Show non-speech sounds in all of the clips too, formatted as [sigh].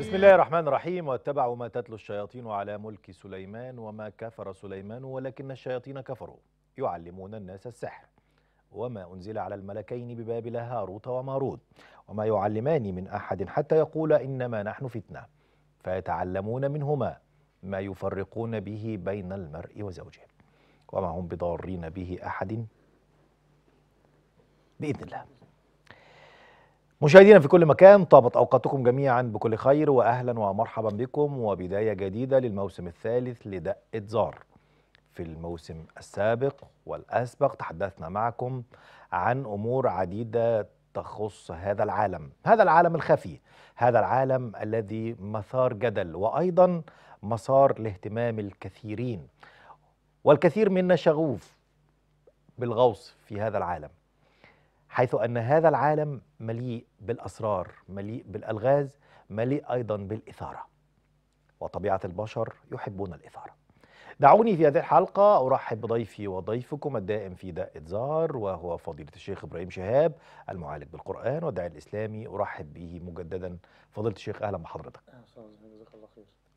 بسم الله الرحمن الرحيم واتبعوا ما تتلو الشياطين على ملك سليمان وما كفر سليمان ولكن الشياطين كفروا يعلمون الناس السحر وما أنزل على الملكين ببابل هاروت وماروت وما يعلمان من أحد حتى يقول إنما نحن فتنة فيتعلمون منهما ما يفرقون به بين المرء وزوجه وما هم بضارين به أحد بإذن الله مشاهدينا في كل مكان طابت اوقاتكم جميعا بكل خير واهلا ومرحبا بكم وبدايه جديده للموسم الثالث لدقه زار. في الموسم السابق والاسبق تحدثنا معكم عن امور عديده تخص هذا العالم، هذا العالم الخفي، هذا العالم الذي مثار جدل وايضا مسار لاهتمام الكثيرين. والكثير منا شغوف بالغوص في هذا العالم. حيث أن هذا العالم مليء بالأسرار مليء بالألغاز مليء أيضا بالإثارة وطبيعة البشر يحبون الإثارة دعوني في هذه الحلقة أرحب بضيفي وضيفكم الدائم في دقة زار وهو فضيلة الشيخ إبراهيم شهاب المعالج بالقرآن والداعي الإسلامي أرحب به مجددا فضيلة الشيخ أهلا بحضرتك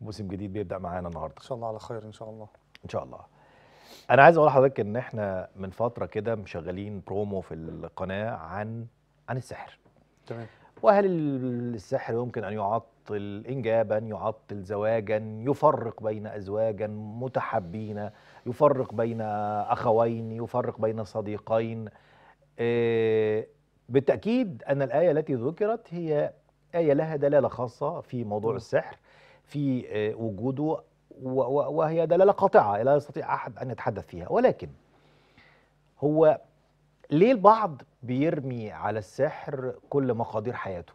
موسم جديد بيبدأ معانا النهاردة إن شاء الله على خير إن شاء الله إن شاء الله انا عايز اقول لحضرتك ان احنا من فتره كده مشغلين برومو في القناه عن عن السحر تمام وهل السحر يمكن ان يعطل انجابا يعطل زواجا يفرق بين ازواجا متحبين يفرق بين اخوين يفرق بين صديقين إيه بالتاكيد ان الايه التي ذكرت هي ايه لها دلاله خاصه في موضوع السحر في آه، وجوده وهي دلالة قاطعة لا يستطيع أحد أن يتحدث فيها ولكن هو ليه البعض بيرمي على السحر كل مقادير حياته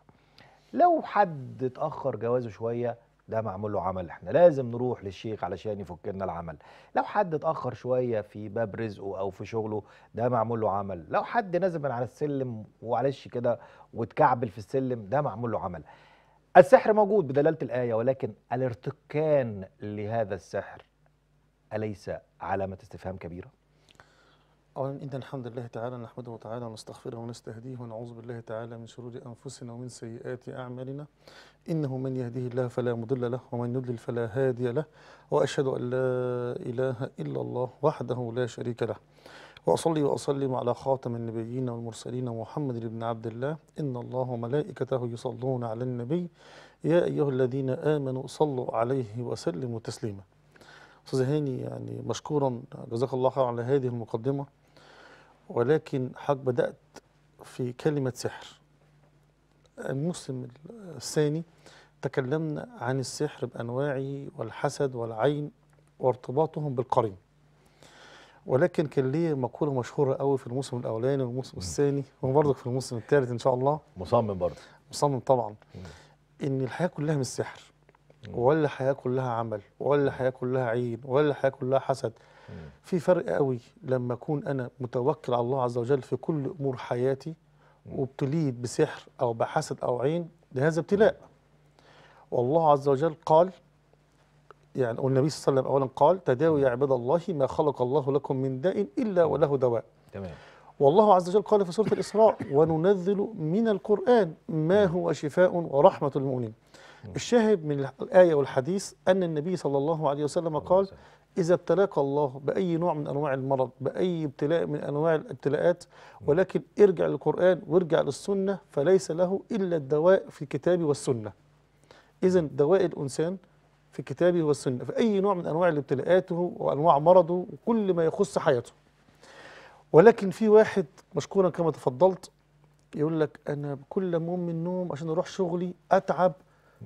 لو حد اتأخر جوازه شوية ده معمول له عمل احنا لازم نروح للشيخ علشان يفك لنا العمل لو حد اتأخر شوية في باب رزقه او في شغله ده معمول له عمل لو حد نزل من على السلم ومعلش كده واتكعبل في السلم ده معمول له عمل السحر موجود بدلالة الآية ولكن الارتكان لهذا السحر أليس علامة استفهام كبيرة؟ أولا إن الحمد لله تعالى نحمده تعالى ونستغفره ونستهديه ونعوذ بالله تعالى من شرور أنفسنا ومن سيئات أعمالنا إنه من يهديه الله فلا مضل له ومن يضلل فلا هادي له وأشهد أن لا إله إلا الله وحده لا شريك له وأصلي وأسلم على خاتم النبيين والمرسلين محمد بن عبد الله إن الله وملائكته يصلون على النبي يا أيها الذين آمنوا صلوا عليه وسلموا تسليما أستاذ هاني يعني مشكورا جزاك الله خير على هذه المقدمة ولكن حضرتك بدأت في كلمة سحر الموسم الثاني تكلمنا عن السحر بأنواعه والحسد والعين وارتباطهم بالقرين ولكن كان ليه مقوله مشهوره قوي في الموسم الاولاني والموسم الثاني وبرضك في الموسم الثالث ان شاء الله مصمم برضه مصمم طبعا ان الحياه كلها مش سحر ولا الحياه كلها عمل ولا الحياه كلها عين ولا الحياه كلها حسد في فرق قوي لما اكون انا متوكل على الله عز وجل في كل امور حياتي وابتليت بسحر او بحسد او عين ده هذا ابتلاء والله عز وجل قال يعني والنبي صلى الله عليه وسلم اولا قال تداوي يا عباد الله ما خلق الله لكم من داء الا وله دواء تمام والله عز وجل قال في سوره الاسراء وننزل من القران ما هو شفاء ورحمه للمؤمنين الشاهد من الايه والحديث ان النبي صلى الله عليه وسلم قال إذا ابتلاك الله بأي نوع من أنواع المرض بأي ابتلاء من أنواع الابتلاءات ولكن ارجع للقرآن وارجع للسنة فليس له إلا الدواء في الكتاب والسنة إذا دواء الإنسان في كتابه والسنة في أي نوع من أنواع الابتلاءات وأنواع مرضه وكل ما يخص حياته ولكن في واحد مشكورا كما تفضلت يقول لك أنا كل ما من النوم عشان أروح شغلي أتعب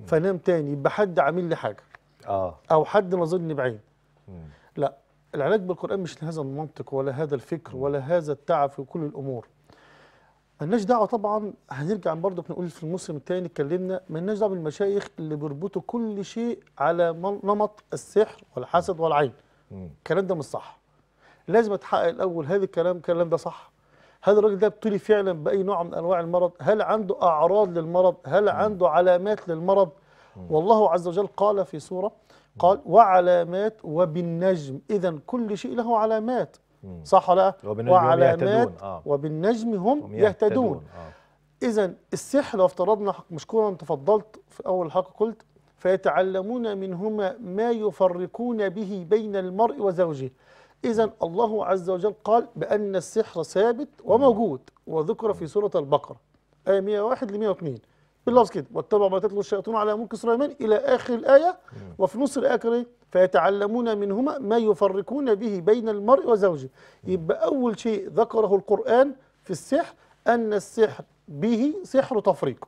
فنام تاني يبقى حد عامل لي حاجة آه. أو حد ناظرني بعين لا العلاج بالقرآن مش لهذا المنطق ولا هذا الفكر ولا هذا التعب في كل الأمور ملناش دعوه طبعا هنرجع برضه بنقول في الموسم الثاني اتكلمنا ملناش دعوه بالمشايخ اللي بيربطوا كل شيء على نمط السحر والحسد والعين الكلام ده مش صح لازم اتحقق الاول هذا الكلام الكلام ده صح هل الراجل ده ابتلي فعلا باي نوع من انواع المرض هل عنده اعراض للمرض هل عنده علامات للمرض والله عز وجل قال في سوره قال وعلامات وبالنجم اذا كل شيء له علامات صح ولا وعلامات آه. وبالنجم هم, هم يهتدون, يهتدون. آه. إذا السحر لو افترضنا مشكورا تفضلت في أول حق قلت فيتعلمون منهما ما يفرقون به بين المرء وزوجه إذا الله عز وجل قال بأن السحر ثابت وموجود وذكر في سورة البقرة آية 101 ل 102 باللفظ كده واتبع ما تتلو الشياطين على ملك سليمان الى اخر الايه وفي نص الايه ايه؟ فيتعلمون منهما ما يفرقون به بين المرء وزوجه يبقى اول شيء ذكره القران في السحر ان السحر به سحر تفريق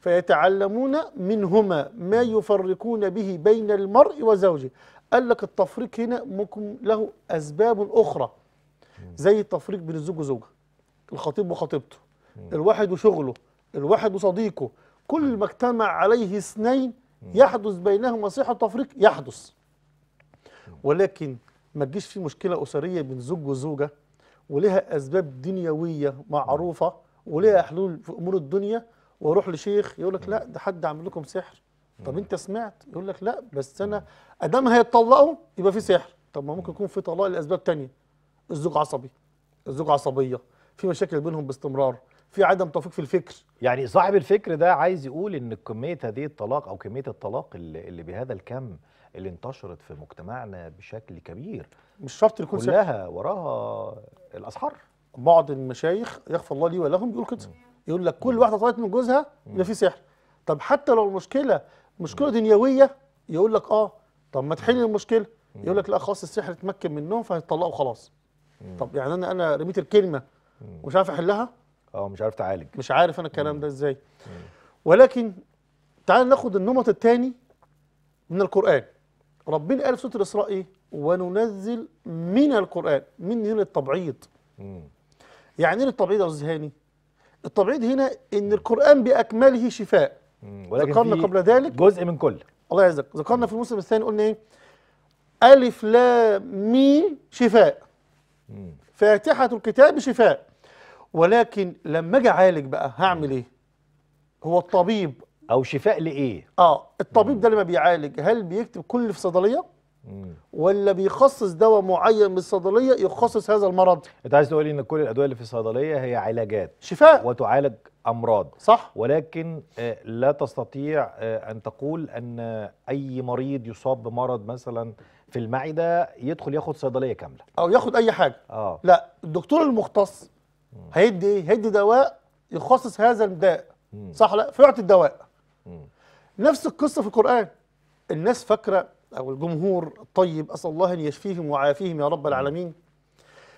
فيتعلمون منهما ما يفرقون به بين المرء وزوجه قال لك التفريق هنا ممكن له اسباب اخرى زي التفريق بين الزوج وزوجه الخطيب وخطيبته الواحد وشغله الواحد وصديقه كل ما اجتمع عليه اثنين يحدث بينهما صحة تفريق يحدث ولكن ما تجيش في مشكلة أسرية بين زوج وزوجة ولها أسباب دنيوية معروفة ولها حلول في أمور الدنيا واروح لشيخ يقول لك لا ده حد عامل لكم سحر طب انت سمعت يقول لك لا بس انا ادام هيتطلقوا يبقى في سحر طب ما ممكن يكون في طلاق لاسباب تانية الزوج عصبي الزوج عصبيه في مشاكل بينهم باستمرار في عدم توفيق في الفكر يعني صاحب الفكر ده عايز يقول ان كميه هذه الطلاق او كميه الطلاق اللي, اللي بهذا الكم اللي انتشرت في مجتمعنا بشكل كبير مش شرط يكون كلها وراها الاسحار بعض المشايخ يغفر الله لي ولهم بيقول كده يقول لك كل واحده طلعت من جوزها يبقى في سحر طب حتى لو المشكله مشكله دنيويه يقول لك اه طب ما تحل المشكله يقول لك لا خلاص السحر اتمكن منهم فهيطلقوا خلاص طب يعني انا انا رميت الكلمه ومش عارف احلها اه مش عارف تعالج مش عارف انا الكلام ده ازاي ولكن تعال ناخد النمط الثاني من القران ربنا قال في سوره الاسراء ايه وننزل من القران من هنا التبعيض يعني ايه التبعيض يا استاذ هاني التبعيض هنا ان القران باكمله شفاء ذكرنا قبل ذلك جزء من كل الله يعزك ذكرنا في الموسم الثاني قلنا ايه ألف لام ميم شفاء مم. فاتحة الكتاب شفاء ولكن لما اجي اعالج بقى هعمل ايه هو الطبيب او شفاء لايه اه الطبيب ده لما بيعالج هل بيكتب كل في صيدليه ولا بيخصص دواء معين من الصيدليه يخصص هذا المرض انت عايز تقول ان كل الادويه اللي في الصيدليه هي علاجات شفاء وتعالج امراض صح ولكن آه، لا تستطيع آه، ان تقول ان اي مريض يصاب بمرض مثلا في المعده يدخل ياخد صيدليه كامله او ياخد اي حاجه آه. لا الدكتور المختص هيدي ايه هيدي دواء يخصص هذا الداء صح لا فيعطي الدواء نفس القصه في القران الناس فاكره او الجمهور الطيب اسال الله ان يشفيهم وعافيهم يا رب العالمين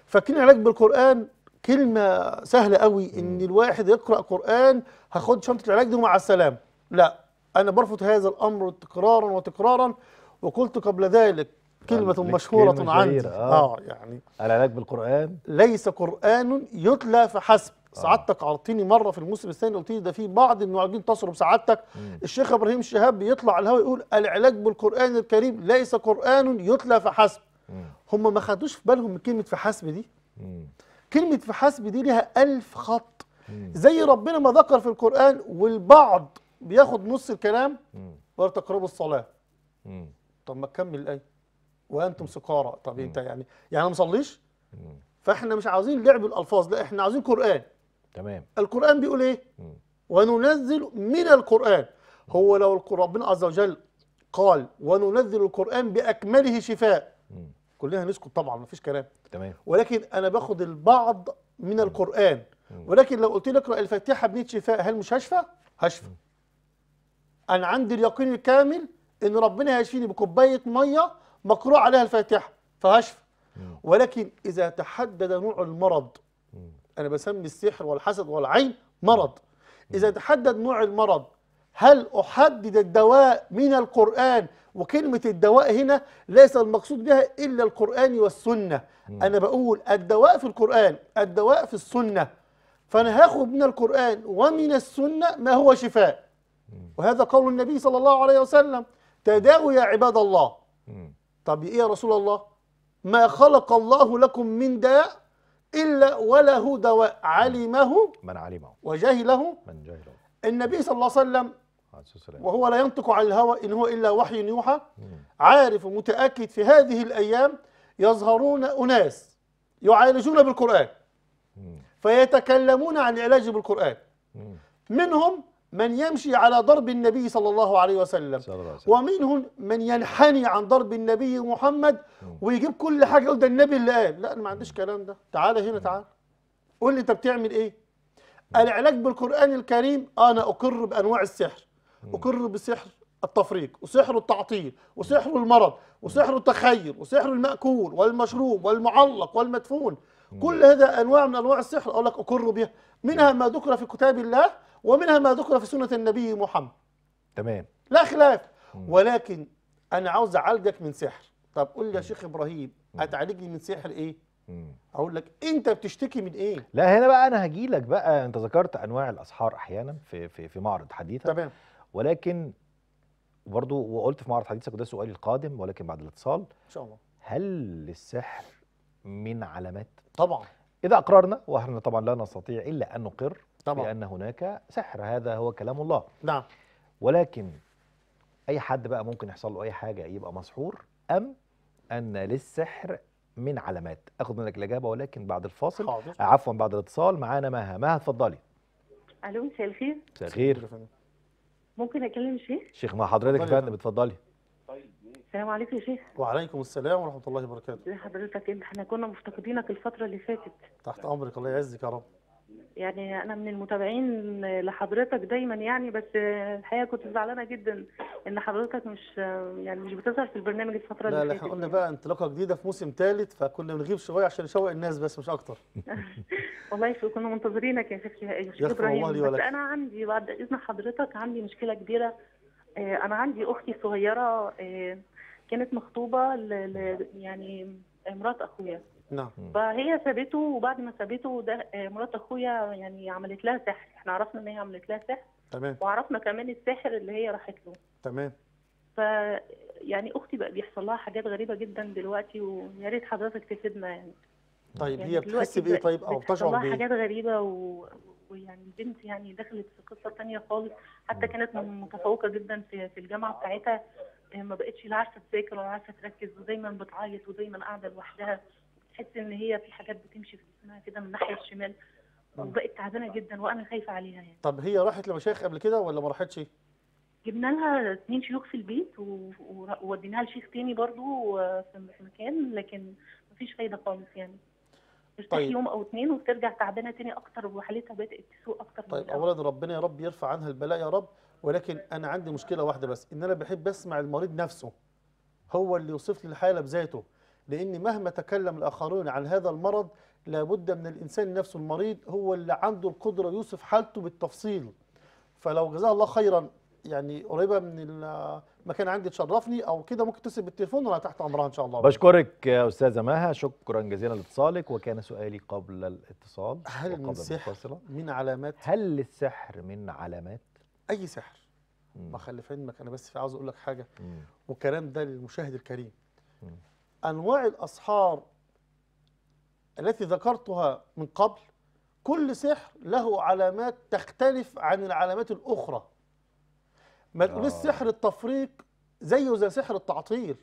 فاكرين علاج بالقران كلمه سهله قوي ان الواحد يقرا قران هاخد شنطه العلاج دي ومع السلامه لا انا برفض هذا الامر تكرارا وتكرارا وقلت قبل ذلك كلمة مشهورة كلمة آه. آه يعني العلاج بالقرآن ليس قرآن يتلى فحسب آه. سعادتك عرضتني مره في الموسم الثاني قلت لي ده في بعض المعالجين تصروا سعادتك مم. الشيخ ابراهيم الشهاب بيطلع على الهواء يقول العلاج بالقران الكريم ليس قران يتلى فحسب هم ما خدوش في بالهم من كلمه فحسب دي مم. كلمه فحسب دي لها ألف خط مم. زي ربنا ما ذكر في القران والبعض بياخد نص الكلام ولا تقربوا الصلاه طب ما تكمل الايه وانتم سكارى طب انت يعني يعني انا ما مصليش فاحنا مش عاوزين لعب الالفاظ لا احنا عاوزين قران تمام القران بيقول ايه وننزل من القران هو لو ربنا عز وجل قال وننزل القران باكمله شفاء كلنا هنسكت طبعا مفيش كلام تمام ولكن انا باخد البعض من القران ولكن لو قلت لي اقرا الفاتحه بنيه شفاء هل مش هشفى؟ هشفى انا عندي اليقين الكامل ان ربنا هيشفيني بكوبايه ميه مقروء عليها الفاتحة فهشفى ولكن إذا تحدد نوع المرض أنا بسمي السحر والحسد والعين مرض إذا تحدد نوع المرض هل أحدد الدواء من القرآن وكلمة الدواء هنا ليس المقصود بها إلا القرآن والسنة أنا بقول الدواء في القرآن الدواء في السنة فأنا هاخد من القرآن ومن السنة ما هو شفاء وهذا قول النبي صلى الله عليه وسلم تداووا يا عباد الله طب ايه يا رسول الله ما خلق الله لكم من داء الا وله دواء علمه من علمه وجهله من جهله النبي صلى الله عليه وسلم وهو لا ينطق عن الهوى ان هو الا وحي يوحى عارف ومتاكد في هذه الايام يظهرون اناس يعالجون بالقران فيتكلمون عن العلاج بالقران منهم من يمشي على ضرب النبي صلى الله عليه وسلم ومنهم من ينحني عن ضرب النبي محمد ويجيب كل حاجه يقول ده النبي اللي قال لا انا ما عنديش كلام ده تعالى هنا تعالى قول لي انت بتعمل ايه العلاج بالقران الكريم انا اقر بانواع السحر اقر بسحر التفريق وسحر التعطيل وسحر المرض وسحر التخيل وسحر الماكول والمشروب والمعلق والمدفون كل هذا أنواع من أنواع السحر أقول لك أقر بها منها ما ذكر في كتاب الله ومنها ما ذكر في سنة النبي محمد تمام لا خلاف ولكن أنا عاوز أعالجك من سحر طب قول لي يا شيخ إبراهيم هتعالجني من سحر إيه؟ اقول لك انت بتشتكي من ايه لا هنا بقى انا هجي لك بقى انت ذكرت انواع الاسحار احيانا في في في معرض حديثك تمام ولكن برضو وقلت في معرض حديثك وده سؤالي القادم ولكن بعد الاتصال ان شاء الله هل السحر من علامات طبعا إذا أقررنا واحنا طبعا لا نستطيع إلا أن نقر طبعا بأن هناك سحر هذا هو كلام الله نعم ولكن أي حد بقى ممكن يحصل له أي حاجة يبقى مسحور أم أن للسحر من علامات أخذ منك الإجابة ولكن بعد الفاصل حاضر. عفوا بعد الاتصال معانا مها مها اتفضلي ألو مساء الخير مساء الخير ممكن أكلم الشيخ؟ شيخ مع حضرتك يا فندم اتفضلي السلام عليكم يا شيخ وعليكم السلام ورحمه الله وبركاته ازي حضرتك انت احنا كنا مفتقدينك الفتره اللي فاتت تحت امرك الله يعزك يا رب يعني انا من المتابعين لحضرتك دايما يعني بس الحقيقه كنت زعلانه جدا ان حضرتك مش يعني مش بتظهر في البرنامج الفتره اللي فاتت لا احنا قلنا يعني. بقى انطلاقه جديده في موسم ثالث فكنا بنغيب شويه عشان نشوق الناس بس مش اكتر [laughs] والله كنا منتظرينك يا شيخ يا شيخ ابراهيم بس ولك. انا عندي بعد اذن حضرتك عندي مشكله كبيره آه، انا عندي اختي صغيره آه، كانت مخطوبه ل... ل... يعني مرات اخويا نعم فهي سابته وبعد ما سابته ده مرات اخويا يعني عملت لها سحر احنا عرفنا ان هي عملت لها سحر تمام وعرفنا كمان الساحر اللي هي راحت له تمام ف يعني اختي بقى بيحصل لها حاجات غريبه جدا دلوقتي ويا ريت حضرتك تفيدنا يعني طيب يعني هي بتحس بايه طيب او بتشعر بايه؟ حاجات غريبه و... ويعني البنت يعني دخلت في قصه ثانيه خالص حتى كانت متفوقه جدا في في الجامعه بتاعتها ما بقتش لا عارفه تذاكر ولا عارفه تركز ودايما بتعيط ودايما قاعده لوحدها تحس ان هي في حاجات بتمشي في جسمها كده من الناحيه الشمال آه. وبقت تعبانه جدا وانا خايفه عليها يعني طب هي راحت لمشايخ قبل كده ولا ما راحتش؟ جبنا لها اثنين شيوخ في البيت ووديناها لشيخ تاني برضو آه، في مكان لكن ما فيش فايده خالص يعني ترتاح طيب. يوم او اثنين وبترجع تعبانه تاني اكتر وحالتها بدات تسوء اكتر طيب اولا ربنا يا رب يرفع عنها البلاء يا رب ولكن انا عندي مشكله واحده بس ان انا بحب اسمع المريض نفسه هو اللي يوصف لي الحاله بذاته لان مهما تكلم الاخرون عن هذا المرض لابد من الانسان نفسه المريض هو اللي عنده القدره يوصف حالته بالتفصيل فلو جزاه الله خيرا يعني قريبه من المكان عندي تشرفني او كده ممكن تسيب التليفون وانا تحت امرها ان شاء الله بشكرك يا استاذه مها شكرا جزيلا لاتصالك وكان سؤالي قبل الاتصال هل من السحر من علامات هل السحر من علامات اي سحر ما خلي في علمك انا بس عاوز اقول لك حاجه مم. والكلام ده للمشاهد الكريم مم. انواع الاسحار التي ذكرتها من قبل كل سحر له علامات تختلف عن العلامات الاخرى ما تقوليش آه. سحر التفريق زيه زي سحر التعطيل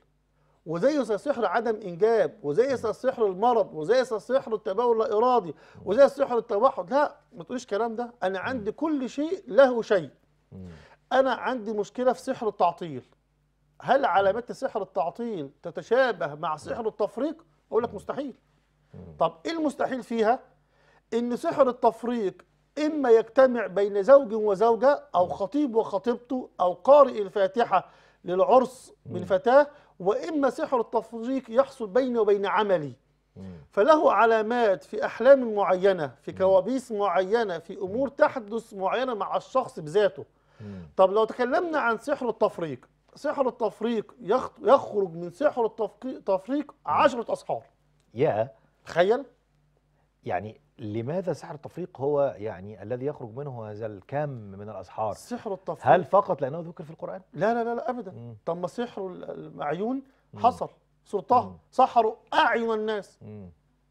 وزيه زي سحر عدم انجاب وزيه زي سحر المرض وزيه زي سحر التبول الارادي ارادي وزي سحر التوحد لا ما تقوليش الكلام ده انا عندي كل شيء له شيء أنا عندي مشكلة في سحر التعطيل هل علامات سحر التعطيل تتشابه مع سحر التفريق؟ أقول لك مستحيل طب إيه المستحيل فيها؟ إن سحر التفريق إما يجتمع بين زوج وزوجة أو خطيب وخطيبته أو قارئ الفاتحة للعرس من فتاة وإما سحر التفريق يحصل بيني وبين عملي فله علامات في أحلام معينة في كوابيس معينة في أمور تحدث معينة مع الشخص بذاته طب لو تكلمنا عن سحر التفريق سحر التفريق يخرج من سحر التفريق عشرة أسحار يا تخيل يعني لماذا سحر التفريق هو يعني الذي يخرج منه هذا الكم من الأسحار سحر التفريق هل فقط لأنه ذكر في القرآن؟ لا لا لا, لا أبدا مم. طب ما سحر المعيون حصل سلطان سحروا أعين الناس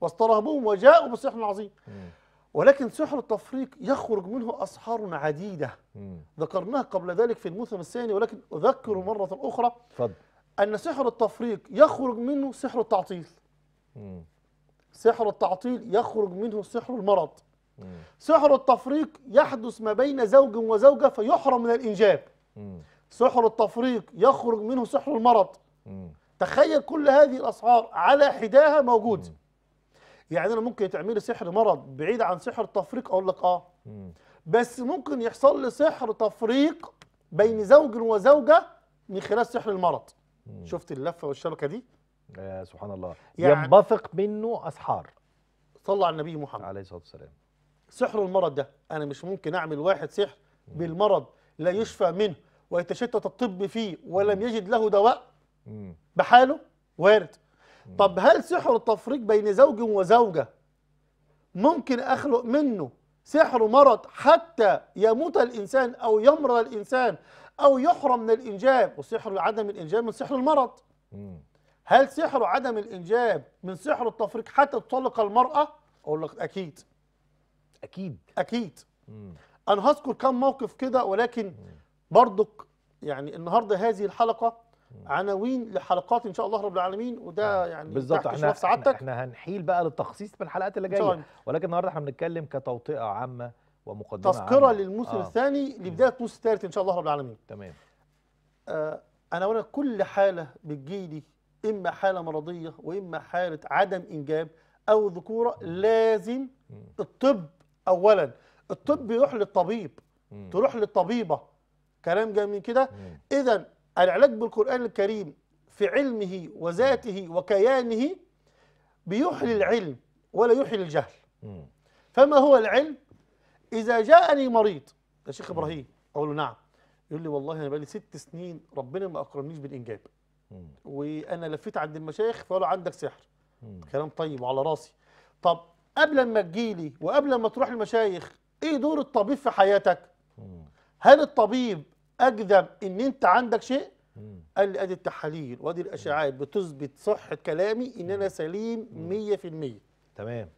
واسترهبوهم وجاءوا بالسحر العظيم مم. ولكن سحر التفريق يخرج منه أسحار عديدة مم. ذكرناها قبل ذلك في الموسم الثاني ولكن أذكر مرة أخرى فضل. أن سحر التفريق يخرج منه سحر التعطيل مم. سحر التعطيل يخرج منه سحر المرض مم. سحر التفريق يحدث ما بين زوج وزوجة فيحرم من الإنجاب مم. سحر التفريق يخرج منه سحر المرض مم. تخيل كل هذه الأسحار على حداها موجود مم. يعني انا ممكن يتعمل لي سحر مرض بعيد عن سحر تفريق اقول لك اه بس ممكن يحصل لي سحر تفريق بين زوج وزوجه من خلال سحر المرض شفت اللفه والشبكه دي يا سبحان الله يعني ينبثق منه اسحار صلى على النبي محمد عليه الصلاه والسلام سحر المرض ده انا مش ممكن اعمل واحد سحر بالمرض لا يشفى منه ويتشتت الطب فيه ولم يجد له دواء بحاله وارد طب هل سحر التفريق بين زوج وزوجة ممكن أخلق منه سحر مرض حتى يموت الإنسان أو يمرض الإنسان أو يحرم من الإنجاب وسحر عدم الإنجاب من سحر المرض هل سحر عدم الإنجاب من سحر التفريق حتى تطلق المرأة أقول لك أكيد أكيد أكيد أنا هذكر كم موقف كده ولكن برضك يعني النهاردة هذه الحلقة عناوين لحلقات ان شاء الله رب العالمين وده آه. يعني بالظبط احنا احنا هنحيل بقى للتخصيص في الحلقات اللي جايه ولكن النهارده احنا بنتكلم كتوطئه عامه ومقدمه تذكره عامة. للموسم آه. الثاني لبدايه الموسم الثالث ان شاء الله رب العالمين تمام آه انا وانا كل حاله بتجي لي اما حاله مرضيه واما حاله عدم انجاب او ذكوره لازم الطب اولا الطب يروح للطبيب تروح للطبيبه كلام جاي من كده اذا العلاج بالقرآن الكريم في علمه وذاته وكيانه بيحل العلم ولا يحل الجهل فما هو العلم إذا جاءني مريض يا شيخ إبراهيم أقول له نعم يقول لي والله أنا بقالي ست سنين ربنا ما أكرمنيش بالإنجاب وأنا لفيت عند المشايخ فقالوا عندك سحر كلام طيب وعلى راسي طب قبل ما تجيلي وقبل ما تروح المشايخ ايه دور الطبيب في حياتك هل الطبيب اكذب ان انت عندك شيء قال لي ادي التحاليل وادي الاشعاعات بتثبت صحه كلامي ان انا سليم 100% تمام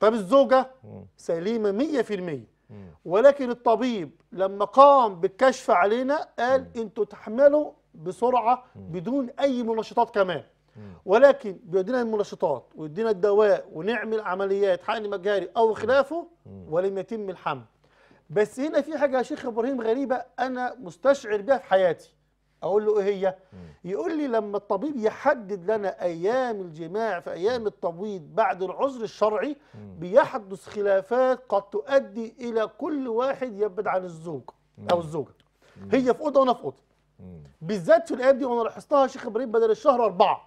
طب الزوجه سليمه 100% ولكن الطبيب لما قام بالكشف علينا قال انتوا تحملوا بسرعه بدون اي منشطات كمان ولكن بيدينا المنشطات ويدينا الدواء ونعمل عمليات حقن مجاري او خلافه ولم يتم الحمل بس هنا في حاجه يا شيخ ابراهيم غريبه انا مستشعر بيها في حياتي اقول له ايه هي يقول لي لما الطبيب يحدد لنا ايام الجماع في ايام التبويض بعد العذر الشرعي بيحدث خلافات قد تؤدي الى كل واحد يبعد عن الزوج او الزوجه هي في اوضه وانا في اوضه بالذات في الايام دي وانا لاحظتها يا شيخ ابراهيم بدل الشهر اربعه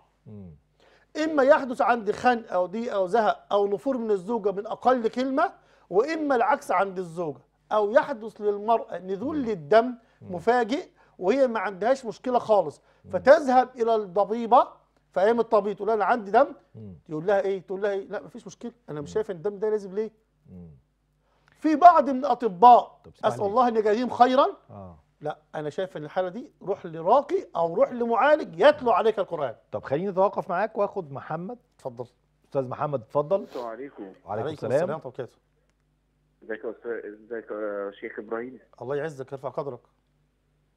اما يحدث عندي خنقه او ضيق او زهق او نفور من الزوجه من اقل كلمه واما العكس عند الزوجه أو يحدث للمرأة نذول للدم مفاجئ وهي ما عندهاش مشكلة خالص فتذهب إلى الطبيبه في أيام الطبيب تقول لها أنا عندي دم يقول لها إيه تقول لها إيه لا مفيش مشكلة أنا مش شايف الدم ده لازم ليه في بعض من الأطباء أسأل الله أن يجازيهم خيرا آه. لا انا شايف ان الحاله دي روح لراقي او روح لمعالج يتلو عليك القران طب خليني اتوقف معاك واخد محمد اتفضل استاذ محمد اتفضل السلام عليكم وعليكم السلام ورحمه الله وبركاته ازيك يا استاذ ازيك يا شيخ ابراهيم الله يعزك يرفع قدرك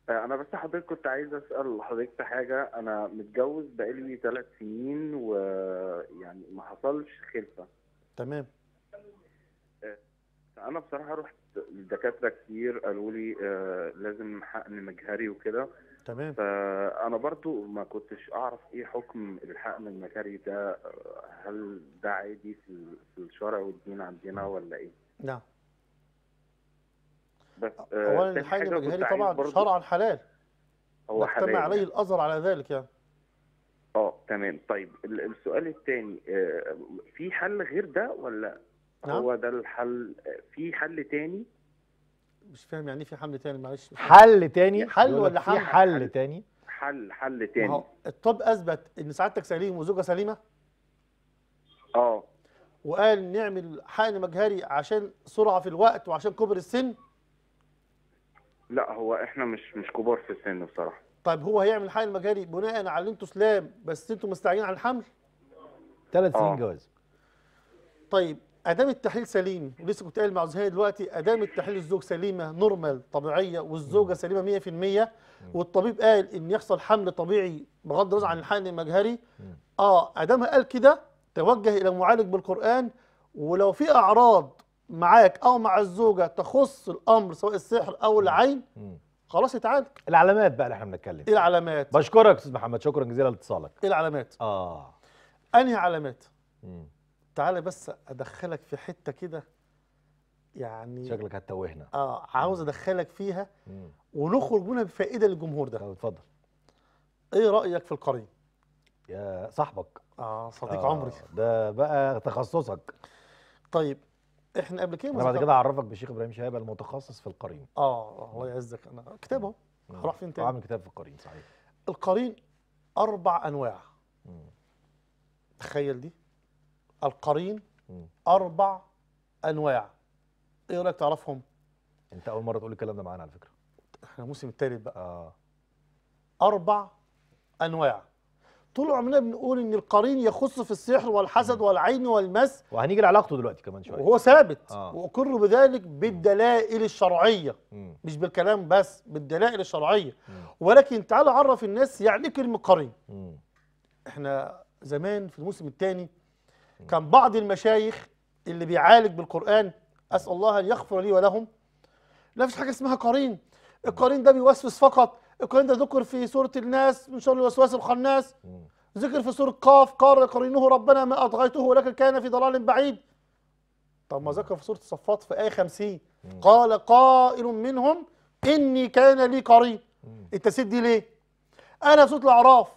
آه، انا بس حضرتك كنت عايز اسال حضرتك في حاجه انا متجوز بقالي ثلاث سنين ويعني ما حصلش خلفه تمام آه، انا بصراحه رحت لدكاتره كتير قالوا لي آه، لازم حقن مجهري وكده تمام فانا برضو ما كنتش اعرف ايه حكم الحقن المجهري ده هل ده عادي في الشرع والدين عندنا ولا ايه نعم بس اولا الحاج المجهري طبعا شرعا حلال هو حلال عليه يعني. الاثر على ذلك يعني اه تمام طيب السؤال الثاني آه، في حل غير ده ولا نعم. هو ده الحل آه، في حل ثاني مش فاهم يعني ايه في حل ثاني معلش حل ثاني حل ولا حل حل, حل حل حل ثاني الطب اثبت ان سعادتك سليم وزوجه سليمه اه وقال نعمل حقن مجهري عشان سرعه في الوقت وعشان كبر السن لا هو احنا مش مش كبار في السن بصراحه طيب هو هيعمل الحمل المجاني بناء على اللي انتوا سلام بس انتوا مستعجلين على الحمل ثلاث سنين آه. جواز طيب ادام التحليل سليم ولسه كنت قايل مع زهير دلوقتي ادام التحليل الزوج سليمه نورمال طبيعيه والزوجه سليمه 100% والطبيب قال ان يحصل حمل طبيعي بغض النظر عن الحقن المجهري اه ادامها قال كده توجه الى معالج بالقران ولو في اعراض معاك او مع الزوجه تخص الامر سواء السحر او العين خلاص يتعالج العلامات بقى اللي احنا بنتكلم ايه العلامات بشكرك استاذ محمد شكرا جزيلا لاتصالك ايه العلامات اه انهي علامات مم. تعالى بس ادخلك في حته كده يعني شكلك هتتوهنا اه عاوز ادخلك فيها مم. ونخرج منها بفائده للجمهور ده اتفضل ايه رايك في القرين يا صاحبك اه صديق آه عمري ده بقى تخصصك طيب احنا قبل كده انا بعد كده اعرفك بالشيخ ابراهيم شهاب المتخصص في القرين اه الله يعزك انا كتابه نعم. راح فين تاني عامل كتاب في القرين صحيح القرين اربع انواع مم. تخيل دي القرين مم. اربع انواع ايه رايك تعرفهم انت اول مره تقول الكلام ده معانا على فكره احنا الموسم الثالث بقى اه اربع انواع طول عمرنا بنقول ان القرين يخص في السحر والحسد والعين والمس وهنيجي لعلاقته دلوقتي كمان شويه وهو ثابت آه. واقر بذلك بالدلائل الشرعيه م. مش بالكلام بس بالدلائل الشرعيه م. ولكن تعال عرف الناس يعني كلمه قرين م. احنا زمان في الموسم الثاني كان بعض المشايخ اللي بيعالج بالقران اسال الله ان يغفر لي ولهم لا فيش حاجه اسمها قرين القرين ده بيوسوس فقط الكلام ده ذكر في سورة الناس من شر الوسواس الخناس ذكر في سورة قاف قال قرينه ربنا ما أطغيته ولكن كان في ضلال بعيد طب ما ذكر في سورة الصفات في آية 50 قال قائل منهم إني كان لي قرين التسدي دي ليه؟ أنا في سورة الأعراف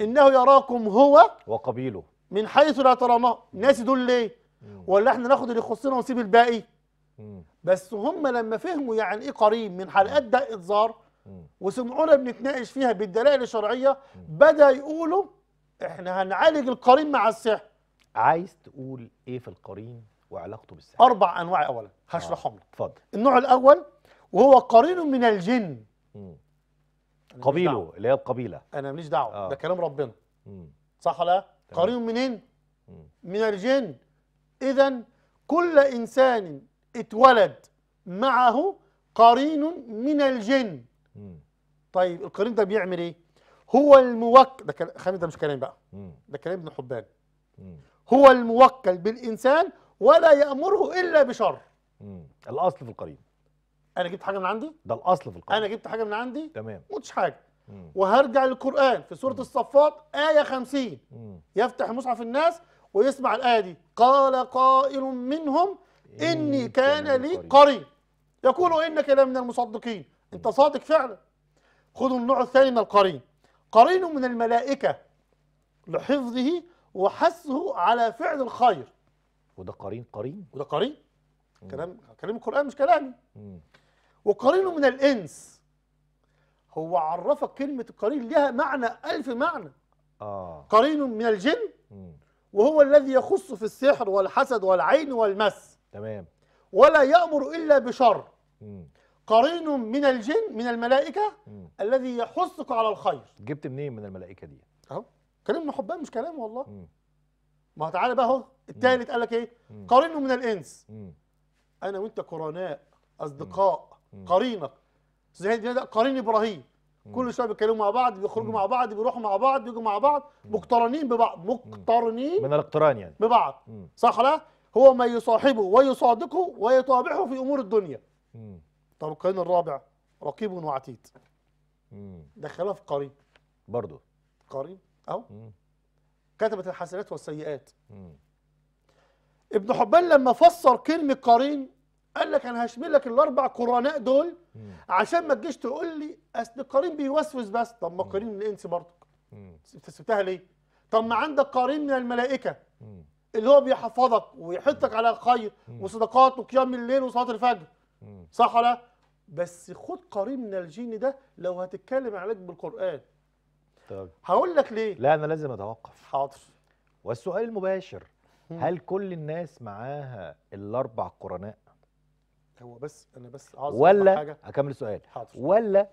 إنه يراكم هو وقبيله من حيث لا ترونه الناس دول ليه؟ ولا احنا ناخد اللي يخصنا ونسيب الباقي؟ بس هم لما فهموا يعني ايه قريب من حلقات دق الزار وسمعونا بنتناقش فيها بالدلائل الشرعيه بدا يقولوا احنا هنعالج القرين مع السحر عايز تقول ايه في القرين وعلاقته بالسحر اربع انواع اولا هشرحهم لك آه، اتفضل النوع الاول وهو قرين من الجن قبيله اللي هي القبيله انا ماليش دعوه آه. ده كلام ربنا مم. صح ولا قرين منين إيه؟ مم. من الجن اذا كل انسان اتولد معه قرين من الجن طيب القرين ده بيعمل ايه هو الموكل ده كلام ده مش كلام بقى ده كلام ابن حبان هو الموكل بالانسان ولا يامره الا بشر الاصل في القرين انا جبت حاجه من عندي ده الاصل في القرين انا جبت حاجه من عندي تمام ما قلتش حاجه مم. وهرجع للقران في سوره الصفات ايه 50 يفتح مصحف الناس ويسمع الايه دي قال قائل منهم اني كان لي قرين يقول انك لمن المصدقين انت صادق فعلا خذوا النوع الثاني من القرين قرين من الملائكة لحفظه وحثه على فعل الخير وده قرين قرين وده قرين كلام كلام القرآن مش كلامي وقرين من الإنس هو عرفك كلمة القرين لها معنى ألف معنى آه. قرين من الجن مم. وهو الذي يخص في السحر والحسد والعين والمس تمام ولا يأمر إلا بشر مم. قرين من الجن من الملائكة مم. الذي يحثك على الخير جبت منين من الملائكة دي؟ أهو كلام من حبان مش كلام والله مم. ما تعالى بقى اهو الثالث قال لك ايه؟ قرين من الإنس مم. أنا وأنت قرناء أصدقاء قرينك زي ده قرين إبراهيم كل شويه بيتكلموا مع بعض بيخرجوا مع بعض بيروحوا مع بعض بيجوا مع بعض مقترنين ببعض مقترنين من الاقتران يعني ببعض صح لا هو ما يصاحبه ويصادقه ويتابعه في امور الدنيا مم. طب القرين الرابع رقيب وعتيد دخلها في قرين برضه قرين اهو كتبت الحسنات والسيئات مم. ابن حبان لما فسر كلمه قرين قال لك انا هشمل لك الاربع قرناء دول مم. عشان ما تجيش تقول لي اصل قرين بيوسوس بس طب ما قرين من الانس برضو انت سبتها ليه؟ طب ما عندك قرين من الملائكه مم. اللي هو بيحفظك ويحطك على الخير وصدقات وقيام الليل وصلاه الفجر صح ولا بس خد قريب من الجين ده لو هتتكلم علاج بالقران طب هقول لك ليه لا انا لازم اتوقف حاضر والسؤال المباشر مم. هل كل الناس معاها الاربع قرناء هو بس انا بس عاوز ولا حاجه اكمل السؤال حاضر. ولا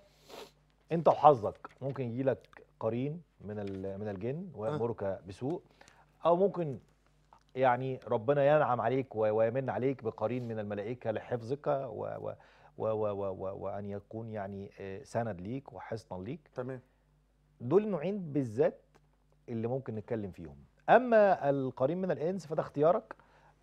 انت وحظك ممكن يجي لك قرين من من الجن آه. ويامرك بسوء او ممكن يعني ربنا ينعم عليك ويمن عليك بقرين من الملائكة لحفظك و و و و و و وأن يكون يعني آه، سند ليك وحصنا ليك تمام دول نوعين بالذات اللي ممكن نتكلم فيهم أما القرين من الإنس فده اختيارك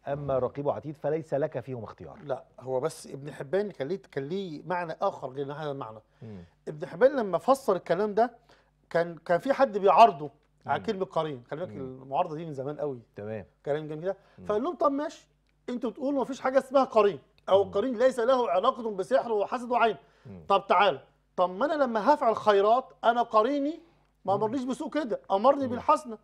اما رقيب وعتيد فليس لك فيهم اختيار لا هو بس ابن حبان كان ليه كان ليه معنى اخر غير هذا المعنى مم. ابن حبان لما فسر الكلام ده كان كان في حد بيعارضه على كلمه قرين خلي بالك المعارضه دي من زمان قوي تمام كلام جميل كده فقال لهم طب ماشي انتوا بتقولوا مفيش حاجه اسمها قرين او القرين ليس له علاقه بسحر وحسد وعين طب تعال طب ما انا لما هفعل خيرات انا قريني ما امرنيش بسوء كده امرني بالحسنه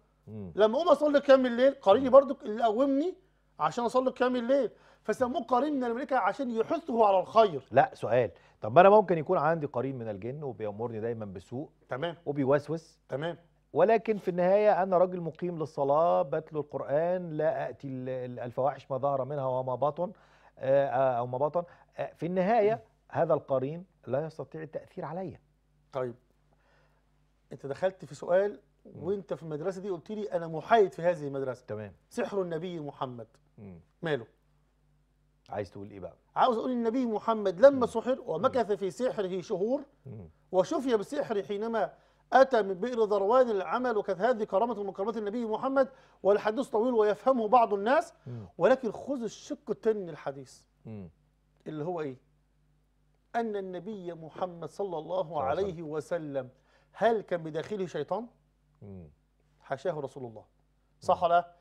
لما اقوم اصلي قيام الليل قريني برضو اللي قومني عشان اصلي قيام الليل فسموه قرين من الملائكه عشان يحثه على الخير لا سؤال طب ما انا ممكن يكون عندي قرين من الجن وبيامرني دايما بسوء تمام وبيوسوس تمام ولكن في النهاية أنا رجل مقيم للصلاة بتلو القرآن لا أأتي الفواحش ما ظهر منها وما بطن آه، آه، أو ما بطن آه، في النهاية هذا القرين لا يستطيع التأثير عليا طيب أنت دخلت في سؤال وأنت في المدرسة دي قلت لي أنا محايد في هذه المدرسة تمام سحر النبي محمد ماله عايز تقول إيه بقى عاوز أقول النبي محمد لما سحر ومكث في سحره شهور وشفي بسحر حينما أتى من بئر ذروان العمل وكانت هذه كرامة من النبي محمد والحديث طويل ويفهمه بعض الناس ولكن خذ الشق الثاني من الحديث اللي هو إيه أن النبي محمد صلى الله عليه وسلم هل كان بداخله شيطان؟ حاشاه رسول الله صح لا؟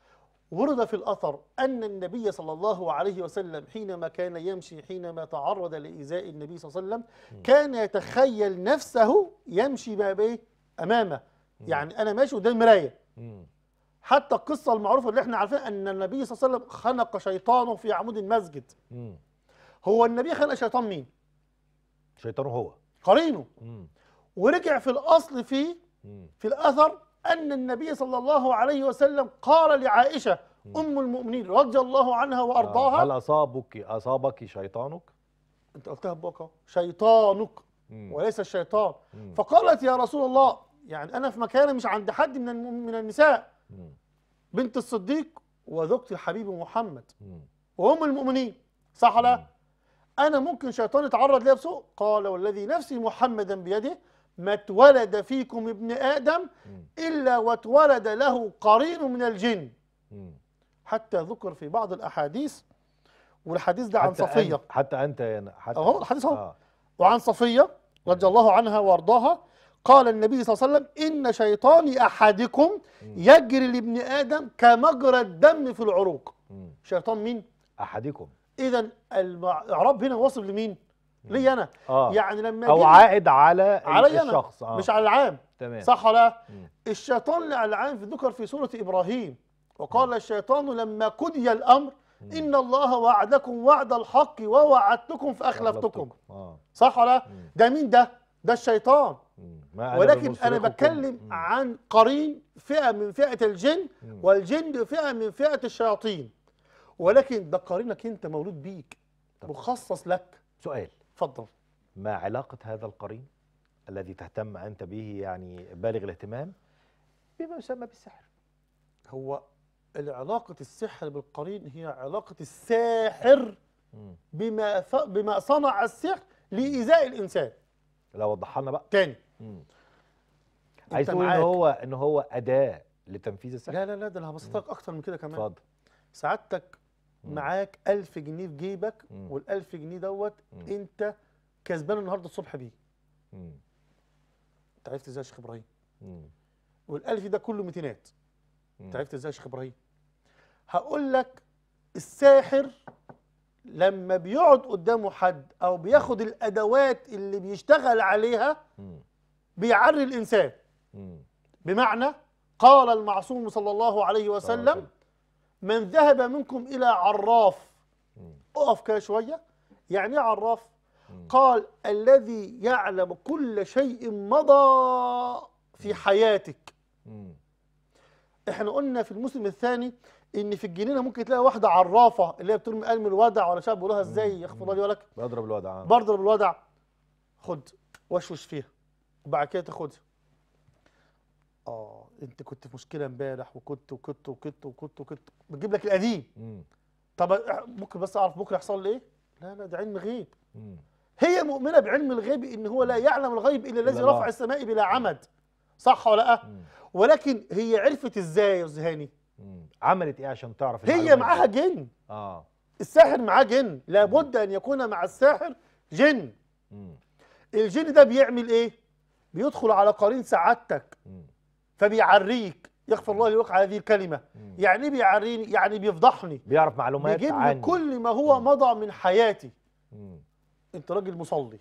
ورد في الأثر أن النبي صلى الله عليه وسلم حينما كان يمشي حينما تعرض لإيذاء النبي صلى الله عليه وسلم كان يتخيل نفسه يمشي بقى بإيه؟ امامه يعني انا ماشي قدام المرايه حتى القصه المعروفه اللي احنا عارفينها ان النبي صلى الله عليه وسلم خنق شيطانه في عمود المسجد هو النبي خلق شيطان مين شيطانه هو قرينه ورجع في الاصل في في الاثر ان النبي صلى الله عليه وسلم قال لعائشه ام المؤمنين رضي الله عنها آه، وارضاها هل اصابك اصابك شيطانك انت قلتها ببقى شيطانك وليس الشيطان فقالت يا رسول الله يعني انا في مكاني مش عند حد من من النساء بنت الصديق وزوجتي حبيبي محمد وام المؤمنين صح ولا انا ممكن شيطان يتعرض ليا بسوء قال والذي نفسي محمدا بيده ما اتولد فيكم ابن ادم الا واتولد له قرين من الجن حتى ذكر في بعض الاحاديث والحديث ده عن صفيه حتى انت يا حتى اهو الحديث اهو آه. وعن صفيه رضي الله عنها وارضاها قال النبي صلى الله عليه وسلم إن شيطان أحدكم يجري لابن آدم كمجرى الدم في العروق شيطان مين؟ أحدكم إذا الإعراب هنا واصل لمين؟ لي أنا آه. يعني لما أو عائد على علي الشخص آه. مش على العام تمام صح ولا؟ الشيطان على العام في ذكر في سورة إبراهيم وقال الشيطان لما كدي الأمر إن الله وعدكم وعد الحق ووعدتكم فأخلفتكم آه. صح ولا؟ ده مين ده؟ ده الشيطان ولكن انا بتكلم عن قرين فئه من فئه الجن والجن فئه من فئه الشياطين ولكن ده قرينك انت مولود بيك طب. مخصص لك سؤال اتفضل ما علاقه هذا القرين الذي تهتم انت به يعني بالغ الاهتمام بما يسمى بالسحر هو العلاقه السحر بالقرين هي علاقه الساحر بما بما صنع السحر لايذاء الانسان لا وضحنا بقى تاني امم عايز تقول ان هو ان هو اداه لتنفيذ السحر لا لا لا ده انا هبسطك اكتر من كده كمان اتفضل سعادتك معاك 1000 جنيه في جيبك وال1000 جنيه دوت انت كسبان النهارده الصبح بيه انت عرفت ازاي يا شيخ ابراهيم امم وال1000 ده كله متينات انت عرفت ازاي يا شيخ ابراهيم هقول لك الساحر لما بيقعد قدامه حد او بياخد الادوات اللي بيشتغل عليها مم. بيعري الإنسان بمعنى قال المعصوم صلى الله عليه وسلم من ذهب منكم إلى عراف أقف كده شوية يعني إيه عراف قال الذي يعلم كل شيء مضى في حياتك احنا قلنا في الموسم الثاني ان في الجنينه ممكن تلاقي واحده عرافه اللي هي بترمي قلم الودع ولا شاب بيقولوها ازاي يخفض لي ولك بضرب الودع بضرب الودع خد وشوش فيها وبعد كده تاخدها اه انت كنت في مشكله امبارح وكنت وكنت وكنت وكنت وكنت بتجيب لك القديم طب آه، ممكن بس اعرف بكره يحصل لي ايه لا لا ده علم غيب هي مؤمنه بعلم الغيب ان هو لا يعلم الغيب الا الذي رفع السماء بلا عمد صح ولا لا ولكن هي عرفت ازاي يا هاني؟ عملت ايه عشان تعرف هي معاها جن اه الساحر معاه جن لابد ان يكون مع الساحر جن الجن ده بيعمل ايه بيدخل على قرين سعادتك فبيعريك يغفر الله لي على هذه الكلمه يعني ايه بيعريني يعني بيفضحني بيعرف معلومات بيجيب لي كل ما هو مضى من حياتي انت راجل مصلي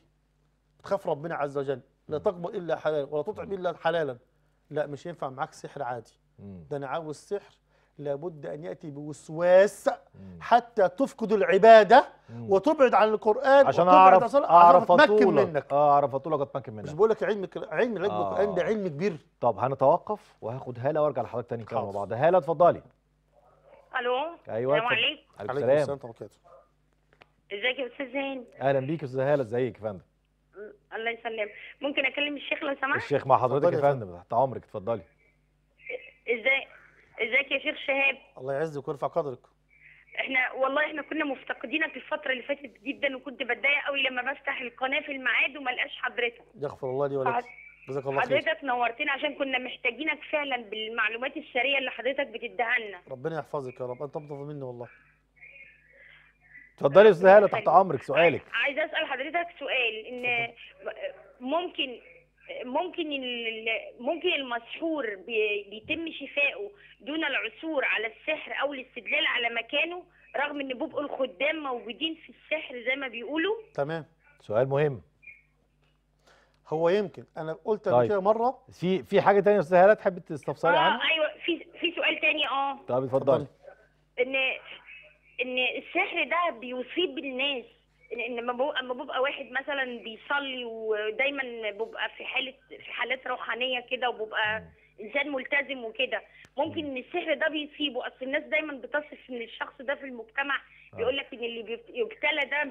بتخاف ربنا عز وجل لا تقبل الا حلالا ولا تطعم الا حلالا لا مش هينفع معاك سحر عادي ده انا عاوز سحر لابد أن يأتي بوسواس حتى تفقد العبادة وتبعد عن القرآن عشان أعرف أعرف منك آه أعرف أطولك أتمكن منك مش بقول لك علم علم العلم آه. القرآن ده علم كبير طب هنتوقف وهاخد هالة وأرجع لحضرتك تاني كده مع بعض هالة اتفضلي ألو أيوه السلام عليكم عليكم السلام ازيك يا أستاذ زين أهلا بيك يا أستاذ هالة ازيك يا فندم الله يسلمك ممكن أكلم الشيخ لو سمحت الشيخ مع حضرتك يا فندم تحت عمرك اتفضلي ازاي ازيك يا شيخ شهاب الله يعزك ويرفع قدرك احنا والله احنا كنا مفتقدينك الفتره اللي فاتت جدا وكنت بتضايق قوي لما بفتح القناه في الميعاد وما لقاش حضرتك يغفر الله لي ولك جزاك الله خير حضرتك نورتنا عشان كنا محتاجينك فعلا بالمعلومات السريه اللي حضرتك بتديها لنا ربنا يحفظك يا رب انت مطلوب مني والله اتفضلي يا استاذ هاله تحت طيب. امرك سؤالك عايزه اسال حضرتك سؤال ان ممكن ممكن ممكن المسحور بيتم شفائه دون العثور على السحر او الاستدلال على مكانه رغم ان بيبقوا الخدام موجودين في السحر زي ما بيقولوا تمام سؤال مهم هو يمكن انا قلت قبل طيب. كده مره في في حاجه ثانيه يا استاذ هاله تستفسري آه، عنها اه ايوه في في سؤال ثاني اه طب اتفضلي ان ان السحر ده بيصيب الناس ان اما ببقى واحد مثلا بيصلي ودايما ببقى في حاله في حالات روحانيه كده وببقى انسان ملتزم وكده ممكن ان السحر ده بيصيبه اصل الناس دايما بتصف ان الشخص ده في المجتمع آه. بيقول لك ان اللي بيبتلى ده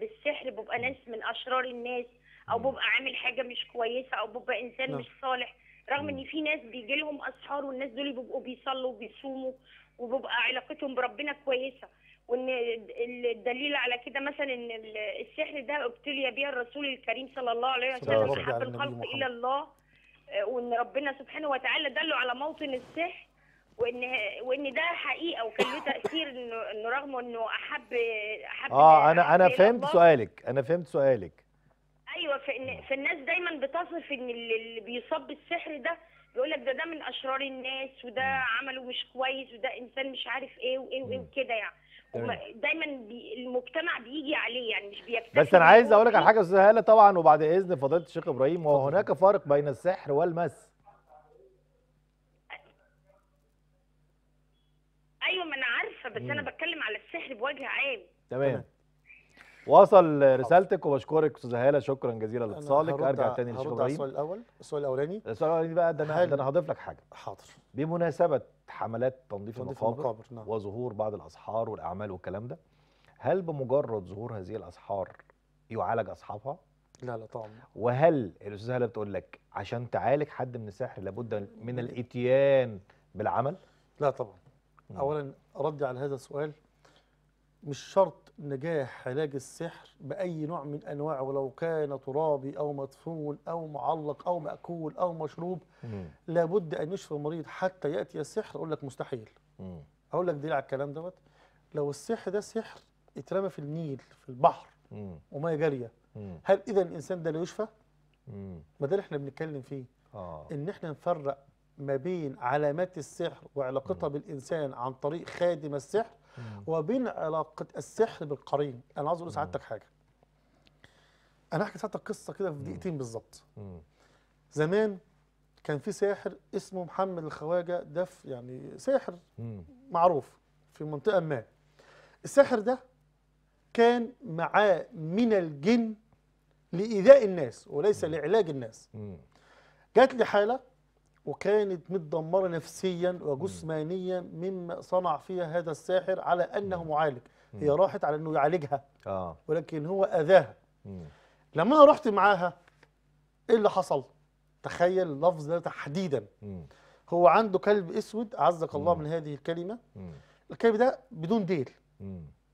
بالسحر بيبقى ناس من اشرار الناس او بيبقى عامل حاجه مش كويسه او بيبقى انسان نعم. مش صالح رغم ان في ناس بيجي لهم اسحار والناس دول بيبقوا بيصلوا وبيصوموا وبيبقى علاقتهم بربنا كويسه وان الدليل على كده مثلا ان السحر ده ابتلي بها الرسول الكريم صلى الله عليه وسلم احب الخلق الى الله وان ربنا سبحانه وتعالى دله على موطن السحر وان وان ده حقيقه وكان له تاثير انه رغم انه احب احب اه انا انا فهمت سؤالك انا فهمت سؤالك ايوه فإن فالناس دايما بتصف ان اللي بيصاب بالسحر ده بيقول لك ده ده من اشرار الناس وده عمله مش كويس وده انسان مش عارف ايه وايه وايه وكده يعني دايما بي المجتمع بيجي عليه يعني مش بيكتشف بس انا عايز اقول لك على حاجه استاذه هاله طبعا وبعد اذن فضيله الشيخ ابراهيم وهناك فرق بين السحر والمس ايوه ما انا عارفه بس انا بتكلم على السحر بوجه عام تمام وصل رسالتك وبشكرك استاذه هاله شكرا جزيلا لاتصالك ارجع تاني للشيخ ابراهيم السؤال الاول السؤال الاولاني السؤال الاولاني بقى ده انا ده انا هضيف لك حاجه حاضر بمناسبه حملات تنظيف, تنظيف المقابر, نعم. وظهور بعض الاسحار والاعمال والكلام ده هل بمجرد ظهور هذه الاسحار يعالج اصحابها لا لا طبعا وهل الاستاذ هلا بتقول لك عشان تعالج حد من السحر لابد من الاتيان بالعمل لا طبعا نعم. اولا ردي على هذا السؤال مش شرط نجاح علاج السحر بأي نوع من أنواعه ولو كان ترابي أو مدفون أو معلق أو مأكول أو مشروب مم. لابد أن يشفى المريض حتى يأتي السحر أقول لك مستحيل مم. أقول لك دليل على الكلام دوت لو السحر ده سحر اترمى في النيل في البحر مم. جارية هل إذا الإنسان ده لا يشفى؟ ما ده اللي احنا بنتكلم فيه آه. إن احنا نفرق ما بين علامات السحر وعلاقتها بالإنسان عن طريق خادم السحر وبين علاقه السحر بالقرين انا عاوز اقول لسعادتك حاجه انا احكي لسعادتك قصه كده في دقيقتين بالظبط زمان كان في ساحر اسمه محمد الخواجه دف يعني ساحر معروف في منطقه ما الساحر ده كان معاه من الجن لايذاء الناس وليس لعلاج الناس جات لي حاله وكانت متدمرة نفسيا وجسمانيا مما صنع فيها هذا الساحر على أنه معالج هي راحت على أنه يعالجها آه. ولكن هو أذاها لما أنا رحت معاها إيه اللي حصل تخيل اللفظ ده تحديدا هو عنده كلب أسود أعزك الله من هذه الكلمة الكلب ده بدون ديل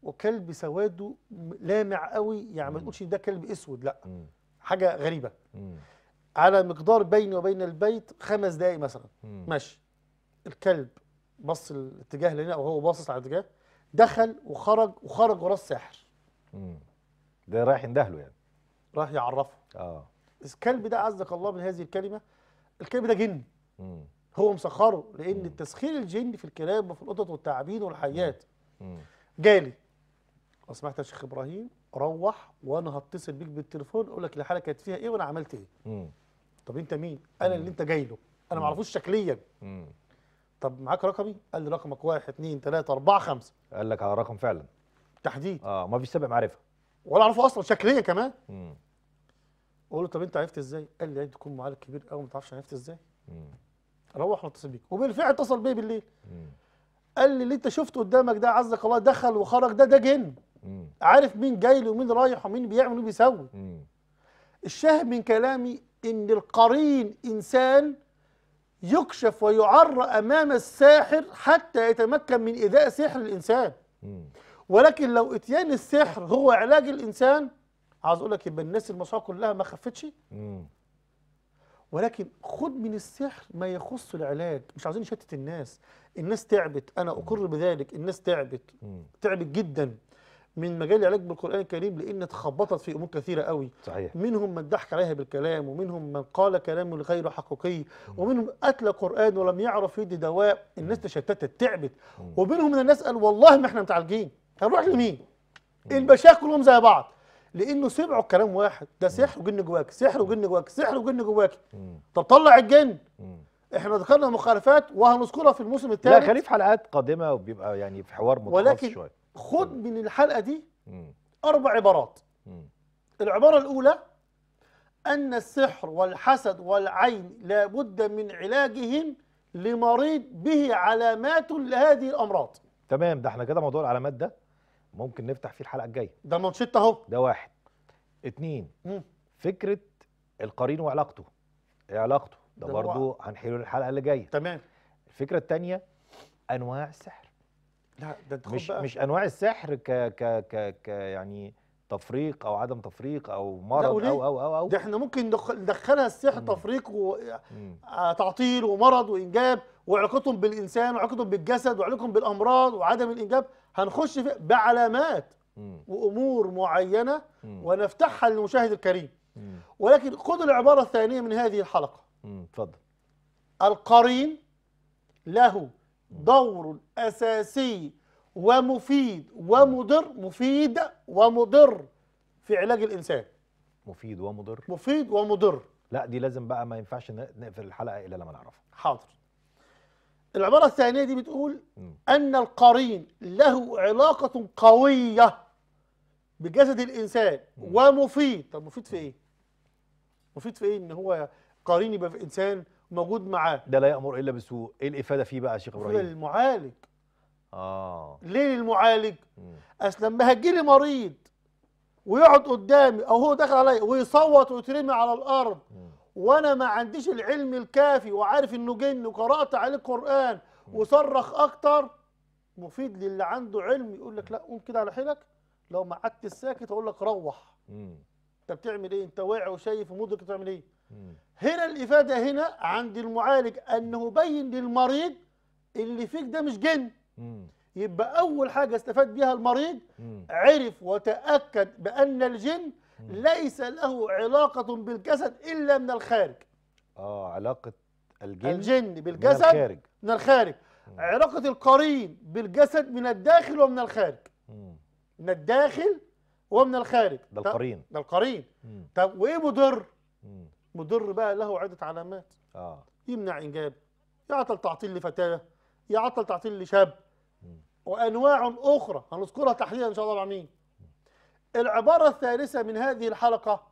وكلب سواده لامع قوي يعني ما تقولش ده كلب أسود لا حاجة غريبة على مقدار بيني وبين البيت خمس دقايق مثلا ماشي الكلب بص الاتجاه لنا او هو باصص على الاتجاه دخل وخرج وخرج ورا الساحر ده رايح يندهله يعني رايح يعرفه اه الكلب ده اعزك الله من هذه الكلمه الكلب ده جن مم. هو مسخره لان التسخير الجني في الكلاب وفي القطط والتعابين والحيات جالي لو سمحت يا شيخ ابراهيم روح وانا هتصل بيك بالتليفون اقول لك الحاله كانت فيها ايه وانا عملت ايه مم. طب انت مين انا اللي انت جاي له انا ما اعرفوش شكليا طب معاك رقمي قال لي رقمك 1 2 3 4 5 قال لك على رقم فعلا تحديد اه ما فيش سبب معرفه ولا اعرفه اصلا شكليا كمان امم قلت له طب انت عرفت ازاي قال لي تكون معالج كبير قوي ما تعرفش عرفت ازاي امم روح واتصل بيك وبالفعل اتصل بيا بالليل مم. قال لي اللي انت شفته قدامك ده عزك الله دخل وخرج ده ده جن امم عارف مين جاي له ومين رايح ومين بيعمل ومين بيسوي الشاهد من كلامي إن القرين إنسان يكشف ويعر أمام الساحر حتى يتمكن من إيذاء سحر الإنسان ولكن لو إتيان السحر هو علاج الإنسان عاوز أقول لك يبقى الناس المصرية كلها ما خفتش ولكن خد من السحر ما يخص العلاج مش عاوزين نشتت الناس الناس تعبت أنا أقر بذلك الناس تعبت تعبت جدا من مجال العلاج بالقران الكريم لان اتخبطت في امور كثيره قوي صحيح. منهم من ضحك عليها بالكلام ومنهم من قال كلام غير حقيقي ومنهم اتلى قران ولم يعرف يدي دواء الناس تشتتت تعبت وبينهم من الناس قال والله ما احنا متعالجين هنروح لمين البشايخ كلهم زي بعض لانه سمعوا الكلام واحد ده سحر وجن جواك سحر وجن جواك سحر وجن جواك طب طلع الجن احنا ذكرنا مخالفات وهنذكرها في الموسم الثاني لا خليف حلقات قادمه وبيبقى يعني في حوار متخصص شويه خد من الحلقه دي اربع عبارات العباره الاولى ان السحر والحسد والعين لابد من علاجهم لمريض به علامات لهذه الامراض تمام ده احنا كده موضوع العلامات ده ممكن نفتح فيه الحلقه الجايه ده مانشيت اهو ده واحد اتنين مم. فكره القرين وعلاقته ايه علاقته ده, ده برضو هنحله الحلقه اللي جايه تمام الفكره الثانيه انواع السحر لا ده انت مش بقى. مش انواع السحر ك ك ك, ك يعني تفريق او عدم تفريق او مرض او او او او ده احنا ممكن ندخلها السحر تفريق وتعطيل آه، ومرض وانجاب وعلاقتهم بالانسان وعلاقتهم بالجسد وعلاقتهم بالامراض وعدم الانجاب هنخش في بعلامات وامور معينه ونفتحها للمشاهد الكريم ولكن خذ العباره الثانيه من هذه الحلقه اتفضل القرين له دور أساسي ومفيد ومضر مفيد ومضر في علاج الإنسان مفيد ومضر مفيد ومضر لا دي لازم بقى ما ينفعش نقفل الحلقة إلا لما نعرفها حاضر العبارة الثانية دي بتقول م. أن القرين له علاقة قوية بجسد الإنسان م. ومفيد طب مفيد في إيه؟ مفيد في إيه إن هو قرين يبقى في إنسان موجود معاه ده لا يأمر إلا بسوء إيه الإفادة فيه بقى يا شيخ إبراهيم؟ للمعالج آه ليه للمعالج؟ أصل لما هتجي لي مريض ويقعد قدامي أو هو داخل عليا ويصوت ويترمي على الأرض مم. وأنا ما عنديش العلم الكافي وعارف إنه جن وقرأت عليه القرآن وصرخ أكتر مفيد للي عنده علم يقول لك لا قوم كده على حيلك لو ما قعدت ساكت اقول لك روح انت بتعمل ايه انت واعي وشايف ومدرك بتعمل ايه مم. هنا الإفادة هنا عند المعالج أنه بين للمريض اللي فيك ده مش جن يبقى أول حاجة استفاد بها المريض عرف وتأكد بأن الجن ليس له علاقة بالجسد إلا من الخارج آه علاقة الجن الجن بالجسد من الخارج, من الخارج. علاقة القرين بالجسد من الداخل ومن الخارج من الداخل ومن الخارج ده القرين ده القرين طب وإيه مضر؟ مضر بقى له عده علامات اه يمنع انجاب يعطل تعطيل لفتاه يعطل تعطيل لشاب وانواع اخرى هنذكرها تحديدا ان شاء الله العمين العباره الثالثه من هذه الحلقه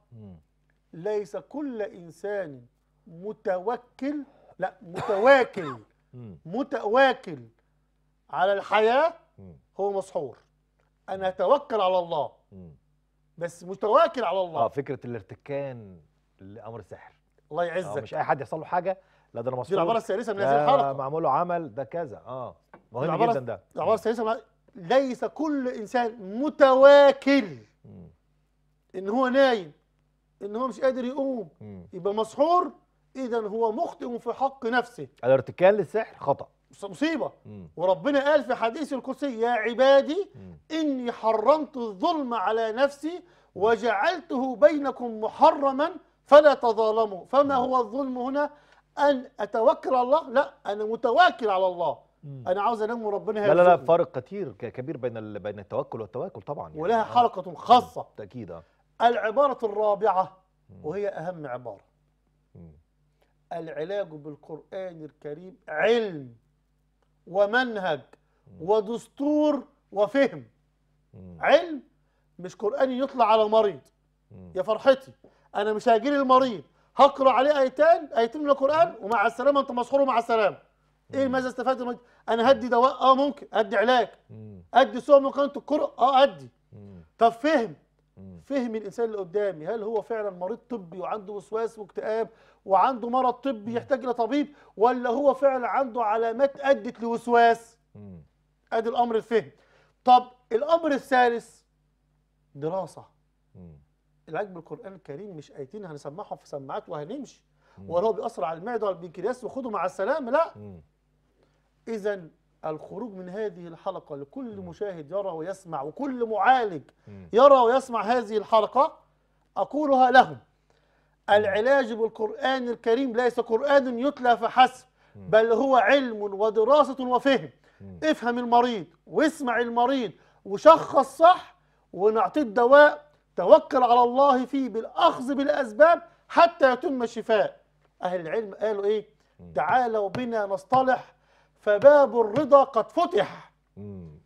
ليس كل انسان متوكل لا متواكل [laughs] متواكل على الحياه هو مسحور انا اتوكل على الله بس متواكل على الله اه فكره الارتكان لامر السحر الله يعزك آه، مش اي حد يحصل له حاجه لا ده انا مصروف دي العباره السياسيه من هذه الحلقه معمول له عمل ده كذا اه مهم جدا ده العباره السياسيه ليس كل انسان متواكل ان هو نايم ان هو مش قادر يقوم مم. يبقى مسحور اذا هو مخطئ في حق نفسه الارتكال للسحر خطا مصيبه مم. وربنا قال في حديث الكرسي يا عبادي مم. اني حرمت الظلم على نفسي وجعلته بينكم محرما فلا تظالموا فما نعم. هو الظلم هنا أن أتوكل على الله لا أنا متواكل على الله انا عاوز انام وربنا لا لا لا فارق كتير كبير بين بين التوكل والتواكل طبعا يعني ولها حلقه آه. خاصه بالتاكيد آه. العباره الرابعه وهي اهم عباره العلاج بالقران الكريم علم ومنهج ودستور وفهم علم مش قراني يطلع على مريض يا فرحتي انا مش هاجي المريض هقرا عليه ايتان ايتين من القران ومع السلامه انت مسحور ومع السلامه ايه ماذا استفاد المريض انا هدي دواء اه ممكن ادي علاج ادي من قناه القرء اه ادي طب فهم فهم الانسان اللي قدامي هل هو فعلا مريض طبي وعنده وسواس واكتئاب وعنده مرض طبي يحتاج الى طبيب ولا هو فعلا عنده علامات ادت لوسواس ادي الامر الفهم طب الامر الثالث دراسه العلاج بالقران الكريم مش ايتين هنسمعهم في سماعات وهنمشي ولا هو بيأثر على المعده وعلى البنكرياس وخده مع السلامه لا اذا الخروج من هذه الحلقه لكل مشاهد يرى ويسمع وكل معالج يرى ويسمع هذه الحلقه اقولها لهم العلاج بالقران الكريم ليس قران يتلى فحسب بل هو علم ودراسه وفهم افهم المريض واسمع المريض وشخص صح ونعطيه الدواء توكل على الله فيه بالأخذ بالأسباب حتى يتم الشفاء أهل العلم قالوا إيه تعالوا بنا نصطلح فباب الرضا قد فتح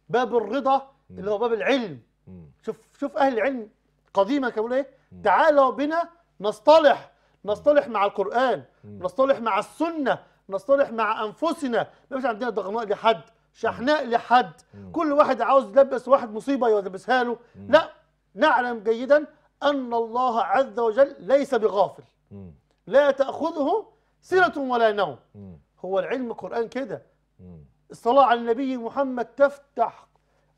باب الرضا اللي هو باب العلم شوف شوف أهل العلم قديما كانوا إيه تعالوا بنا نصطلح نصطلح مع القرآن نصطلح مع السنة نصطلح مع أنفسنا ما فيش عندنا ضغناء لحد شحناء لحد كل واحد عاوز يلبس واحد مصيبة يلبسها له لا نعلم جيدا أن الله عز وجل ليس بغافل لا تأخذه سنة ولا نوم هو العلم القرآن كده الصلاة على النبي محمد تفتح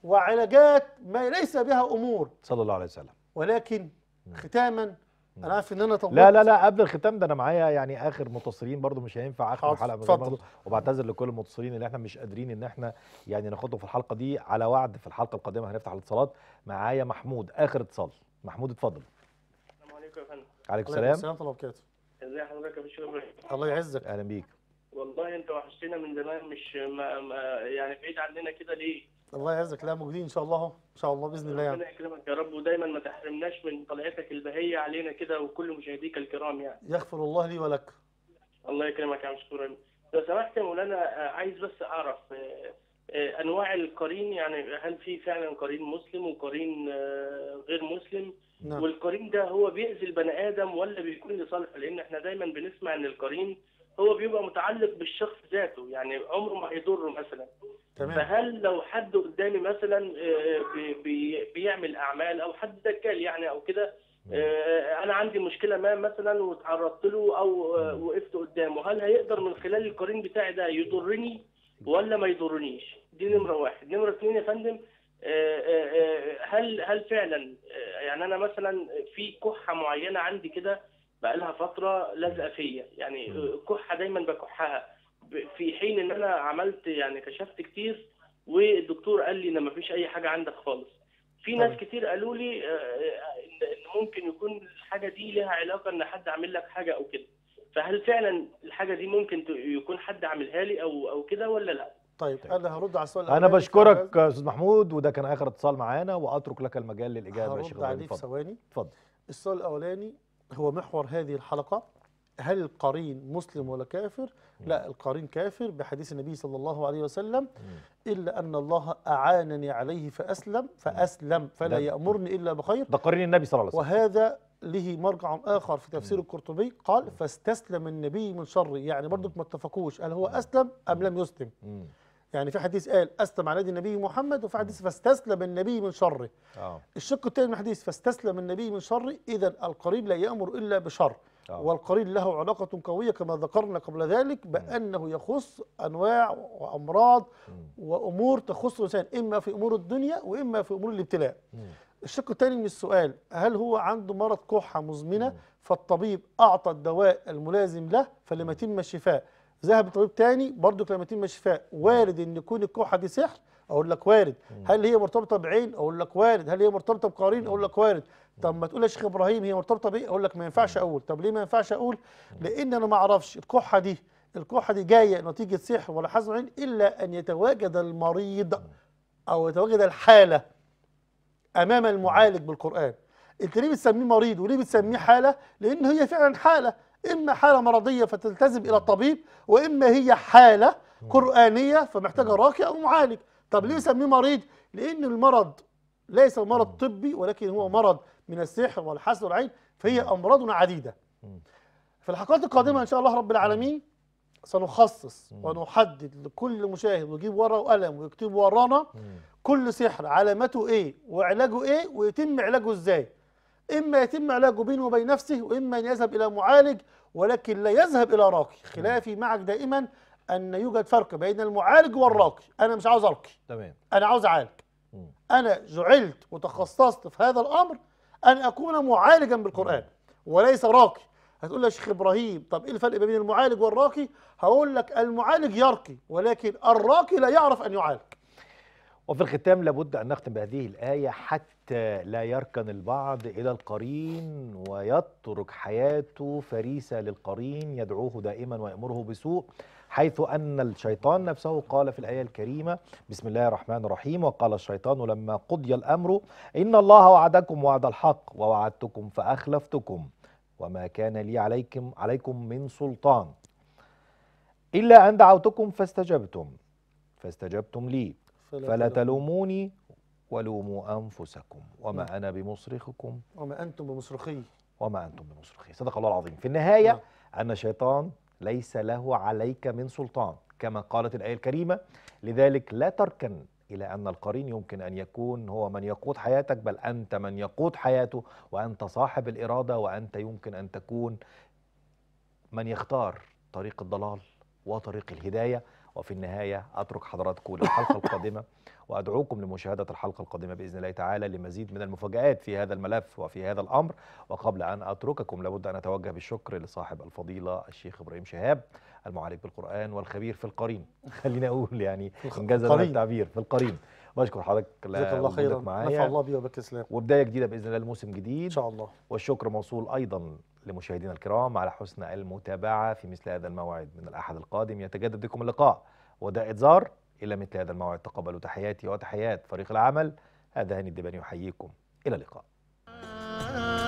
وعلاجات ما ليس بها أمور صلى الله عليه وسلم ولكن ختاما انا عارف ان انا طولت لا لا لا قبل الختام ده انا معايا يعني اخر متصلين برضو مش هينفع اخر حلقه من برضو وبعتذر لكل المتصلين اللي احنا مش قادرين ان احنا يعني ناخدهم في الحلقه دي على وعد في الحلقه القادمه هنفتح الاتصالات معايا محمود اخر اتصال محمود اتفضل السلام عليكم يا فندم عليكم السلام عليكم السلام ورحمه الله وبركاته ازي حضرتك يا باشا إيه؟ الله يعزك اهلا بيك والله انت وحشتنا من زمان مش ما ما يعني بعيد عننا كده ليه الله يعزك لا موجودين ان شاء الله ان شاء الله باذن الله يعني ربنا يكرمك يا رب ودايما ما تحرمناش من طلعتك البهيه علينا كده وكل مشاهديك الكرام يعني يغفر الله لي ولك الله يكرمك يا مشكور لو سمحت يا مولانا عايز بس اعرف آه، آه، انواع القرين يعني هل في فعلا قرين مسلم وقرين آه، غير مسلم نعم. والقرين ده هو بيأذي البني ادم ولا بيكون لصالحه لان احنا دايما بنسمع ان القرين هو بيبقى متعلق بالشخص ذاته يعني عمره ما هيضره مثلا تمام فهل لو حد قدامي مثلا آه، بيعمل اعمال او حد دجال يعني او كده آه، انا عندي مشكله ما مثلا وتعرضت له او آه، وقفت قدامه هل هيقدر من خلال القرين بتاعي ده يضرني ولا ما يضرنيش دي نمره واحد نمره اثنين يا فندم هل هل فعلا يعني انا مثلا في كحه معينه عندي كده بقى لها فتره لازقه فيا يعني كحه دايما بكحها في حين ان انا عملت يعني كشفت كتير والدكتور قال لي ان ما فيش اي حاجه عندك خالص في ناس كتير قالوا لي آه، آه، ان ممكن يكون الحاجه دي لها علاقه ان حد عامل لك حاجه او كده فهل فعلا الحاجه دي ممكن يكون حد عاملها لي او او كده ولا لا طيب, طيب. انا هرد على السؤال انا بشكرك استاذ محمود وده كان اخر اتصال معانا واترك لك المجال للاجابه يا شيخ هرد في ثواني اتفضل السؤال الاولاني هو محور هذه الحلقة هل القرين مسلم ولا كافر؟ لا القرين كافر بحديث النبي صلى الله عليه وسلم إلا أن الله أعانني عليه فأسلم فأسلم فلا يأمرني إلا بخير ده قرين النبي صلى الله عليه وسلم وهذا له مرجع آخر في تفسير القرطبي قال فاستسلم النبي من شره يعني برضك ما اتفقوش هل هو أسلم أم لم يسلم؟ يعني في حديث قال أسلم على يد النبي محمد وفي حديث فاستسلم النبي من شره أوه. الشق الثاني من الحديث فاستسلم النبي من شره إذا القريب لا يأمر إلا بشر أوه. والقريب له علاقة قوية كما ذكرنا قبل ذلك بأنه يخص أنواع وأمراض وأمور تخص الإنسان إما في أمور الدنيا وإما في أمور الابتلاء الشق الثاني من السؤال هل هو عنده مرض كحة مزمنة فالطبيب أعطى الدواء الملازم له فلم يتم الشفاء ذهب لطبيب تاني برضه كلمتين من الشفاء وارد ان يكون الكحه دي سحر اقول لك وارد هل هي مرتبطه بعين اقول لك وارد هل هي مرتبطه بقرين اقول لك وارد طب ما تقول يا شيخ ابراهيم هي مرتبطه بايه اقول لك ما ينفعش اقول طب ليه ما ينفعش اقول لان انا ما اعرفش الكحه دي الكحه دي جايه نتيجه سحر ولا حزن عين الا ان يتواجد المريض او يتواجد الحاله امام المعالج بالقران انت ليه بتسميه مريض وليه بتسميه حاله لان هي فعلا حاله إما حالة مرضية فتلتزم إلى الطبيب وإما هي حالة قرآنية فمحتاجة نعم. راقي أو معالج طب نعم. ليه يسميه مريض؟ لأن المرض ليس مرض نعم. طبي ولكن هو مرض من السحر والحسد والعين فهي أمراض عديدة في الحلقات القادمة إن شاء الله رب العالمين سنخصص ونحدد لكل مشاهد ويجيب ورقة وقلم ويكتب ورانا كل سحر علامته إيه وعلاجه إيه ويتم علاجه إزاي إما يتم علاجه بينه وبين نفسه وإما أن يذهب إلى معالج ولكن لا يذهب إلى راقي خلافي معك دائما أن يوجد فرق بين المعالج والراقي أنا مش عاوز أرقي تمام أنا عاوز أعالج أنا جعلت وتخصصت في هذا الأمر أن أكون معالجا بالقرآن وليس راقي هتقول لي يا شيخ إبراهيم طب إيه الفرق بين المعالج والراقي هقول لك المعالج يرقي ولكن الراقي لا يعرف أن يعالج وفي الختام لابد أن نختم بهذه الآية حتى حتى لا يركن البعض إلى القرين ويترك حياته فريسة للقرين يدعوه دائما ويأمره بسوء حيث أن الشيطان نفسه قال في الآية الكريمة بسم الله الرحمن الرحيم وقال الشيطان لما قضي الأمر إن الله وعدكم وعد الحق ووعدتكم فأخلفتكم وما كان لي عليكم عليكم من سلطان إلا أن دعوتكم فاستجبتم فاستجبتم لي فلا تلوموني ولوموا أنفسكم وما نعم. أنا بمصرخكم وما أنتم بمصرخي وما أنتم بمصرخي صدق الله العظيم في النهاية نعم. أن الشيطان ليس له عليك من سلطان كما قالت الآية الكريمة لذلك لا تركن إلى أن القرين يمكن أن يكون هو من يقود حياتك بل أنت من يقود حياته وأنت صاحب الإرادة وأنت يمكن أن تكون من يختار طريق الضلال وطريق الهداية وفي النهاية أترك حضراتكم للحلقة القادمة [laughs] وأدعوكم لمشاهدة الحلقة القادمة بإذن الله تعالى لمزيد من المفاجآت في هذا الملف وفي هذا الأمر وقبل أن أترككم لابد أن أتوجه بالشكر لصاحب الفضيلة الشيخ إبراهيم شهاب المعالج بالقرآن والخبير في القرين [laughs] خلينا أقول يعني إنجاز التعبير في القرين بشكر حضرتك جزاك الله خيرا نفع الله بيه وبك وبدايه جديده باذن الله لموسم جديد ان شاء الله والشكر موصول ايضا لمشاهدينا الكرام على حسن المتابعة في مثل هذا الموعد من الأحد القادم يتجدد بكم اللقاء وداء إتزار إلى مثل هذا الموعد تقبلوا تحياتي وتحيات فريق العمل هذا هاني الدباني يحييكم إلى اللقاء